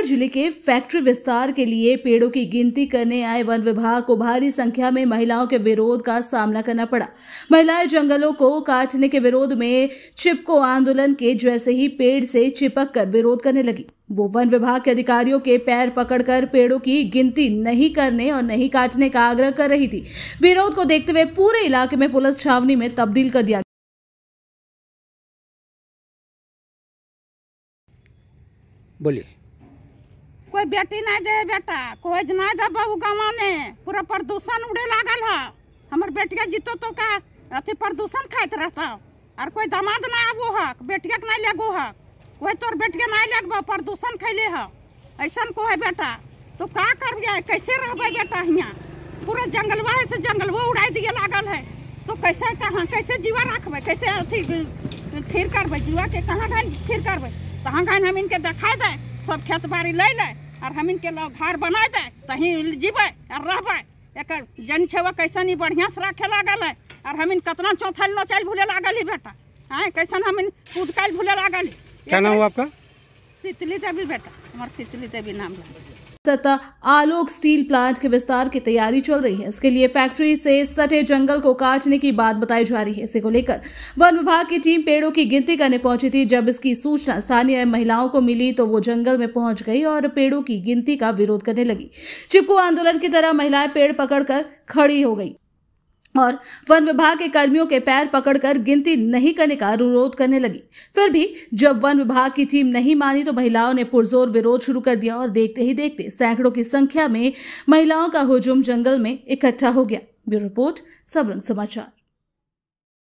देवघर जिले के फैक्ट्री विस्तार के लिए पेड़ों की गिनती करने आए वन विभाग को भारी संख्या में महिलाओं के विरोध का सामना करना पड़ा महिलाएं जंगलों को काटने के विरोध में चिपको आंदोलन के जैसे ही पेड़ से चिपक कर विरोध करने लगी वो वन विभाग के अधिकारियों के पैर पकड़कर पेड़ों की गिनती नहीं करने और नहीं काटने का आग्रह कर रही थी विरोध को देखते हुए पूरे इलाके में पुलिस छावनी में तब्दील कर दिया बोलिए कोई बेटी ना दे बेटा कोई ना दे बहू गाँव में पूरा प्रदूषण उड़े लागल है हमारे बेटिया जीतो तो का अथी प्रदूषण खाते रहता और कोई दामाद ना आबो हक बेटिया के ना लेगो हक कोई तोर बेटिया ना लेगबो प्रदूषण खैले है ऐसा को है बेटा तो का करिए कैसे रह बेटा हियाँ पूरा जंगलवा है से जंगलवा उड़ा दिए लागल है तो कैसे कहाँ कैसे जीवा रखब कैसे अथी फिर करब जीवा के कहाँ घर फिर करब कहाँ हम इनके देखा दे सब खेत बाड़ी ले लें और हम इनके लोग घर बना दे तहीं जीबे और रह एक जन छेवा कैसन ही बढ़िया से रखे लागल है और हम इन कतना चौथल नौचल भूले लागल ही बेटा आए कैसन हम इन कूदकाल भूले लागल क्या नाम हुआ आपका शीतली देवी बेटा हमारे शीतली देवी नाम है तथा आलोक स्टील प्लांट के विस्तार की तैयारी चल रही है इसके लिए फैक्ट्री से सटे जंगल को काटने की बात बताई जा रही है इसे को लेकर वन विभाग की टीम पेड़ों की गिनती करने पहुंची थी जब इसकी सूचना स्थानीय महिलाओं को मिली तो वो जंगल में पहुंच गई और पेड़ों की गिनती का विरोध करने लगी चिपको आंदोलन की तरह महिलाएं पेड़ पकड़कर खड़ी हो गई और वन विभाग के कर्मियों के पैर पकड़कर गिनती नहीं करने का अनुरोध करने लगी फिर भी जब वन विभाग की टीम नहीं मानी तो महिलाओं ने पुरजोर विरोध शुरू कर दिया और देखते ही देखते सैकड़ों की संख्या में महिलाओं का हुजूम जंगल में इकट्ठा हो गया ब्यूरो रिपोर्ट सबरंग समाचार